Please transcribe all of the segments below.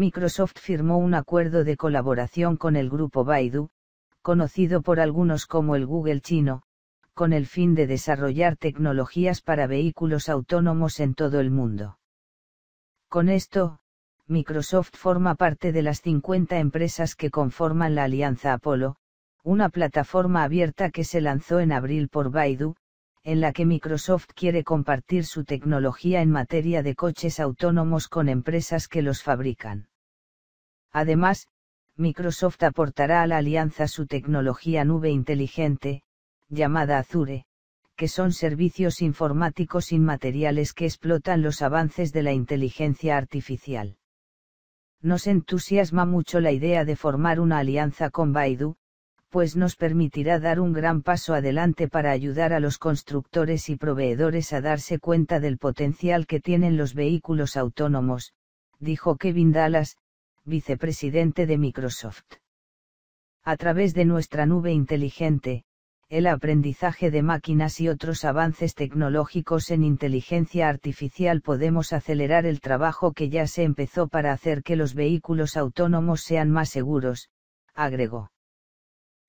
Microsoft firmó un acuerdo de colaboración con el grupo Baidu, conocido por algunos como el Google chino, con el fin de desarrollar tecnologías para vehículos autónomos en todo el mundo. Con esto, Microsoft forma parte de las 50 empresas que conforman la Alianza Apollo, una plataforma abierta que se lanzó en abril por Baidu, en la que Microsoft quiere compartir su tecnología en materia de coches autónomos con empresas que los fabrican. Además, Microsoft aportará a la alianza su tecnología nube inteligente, llamada Azure, que son servicios informáticos inmateriales que explotan los avances de la inteligencia artificial. Nos entusiasma mucho la idea de formar una alianza con Baidu, pues nos permitirá dar un gran paso adelante para ayudar a los constructores y proveedores a darse cuenta del potencial que tienen los vehículos autónomos, dijo Kevin Dallas, vicepresidente de Microsoft. A través de nuestra nube inteligente, el aprendizaje de máquinas y otros avances tecnológicos en inteligencia artificial podemos acelerar el trabajo que ya se empezó para hacer que los vehículos autónomos sean más seguros, agregó.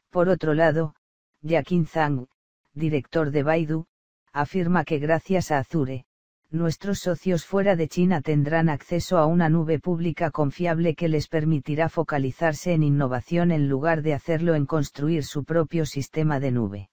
Por otro lado, Yakin Zhang, director de Baidu, afirma que gracias a Azure, nuestros socios fuera de China tendrán acceso a una nube pública confiable que les permitirá focalizarse en innovación en lugar de hacerlo en construir su propio sistema de nube.